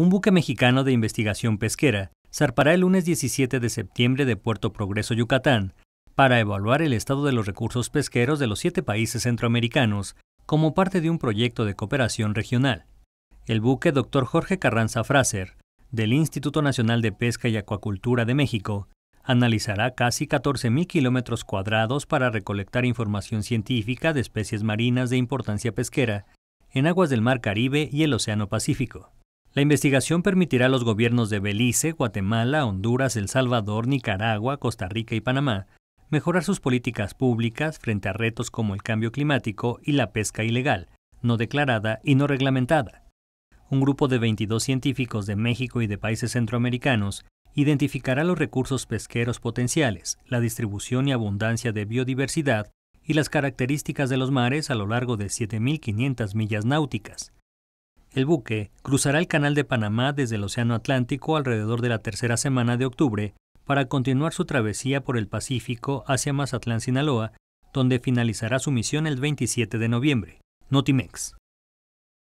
Un buque mexicano de investigación pesquera zarpará el lunes 17 de septiembre de Puerto Progreso, Yucatán, para evaluar el estado de los recursos pesqueros de los siete países centroamericanos como parte de un proyecto de cooperación regional. El buque Dr. Jorge Carranza Fraser, del Instituto Nacional de Pesca y Acuacultura de México, analizará casi 14.000 kilómetros cuadrados para recolectar información científica de especies marinas de importancia pesquera en aguas del Mar Caribe y el Océano Pacífico. La investigación permitirá a los gobiernos de Belice, Guatemala, Honduras, El Salvador, Nicaragua, Costa Rica y Panamá mejorar sus políticas públicas frente a retos como el cambio climático y la pesca ilegal, no declarada y no reglamentada. Un grupo de 22 científicos de México y de países centroamericanos identificará los recursos pesqueros potenciales, la distribución y abundancia de biodiversidad y las características de los mares a lo largo de 7.500 millas náuticas. El buque cruzará el Canal de Panamá desde el Océano Atlántico alrededor de la tercera semana de octubre para continuar su travesía por el Pacífico hacia Mazatlán, Sinaloa, donde finalizará su misión el 27 de noviembre. Notimex.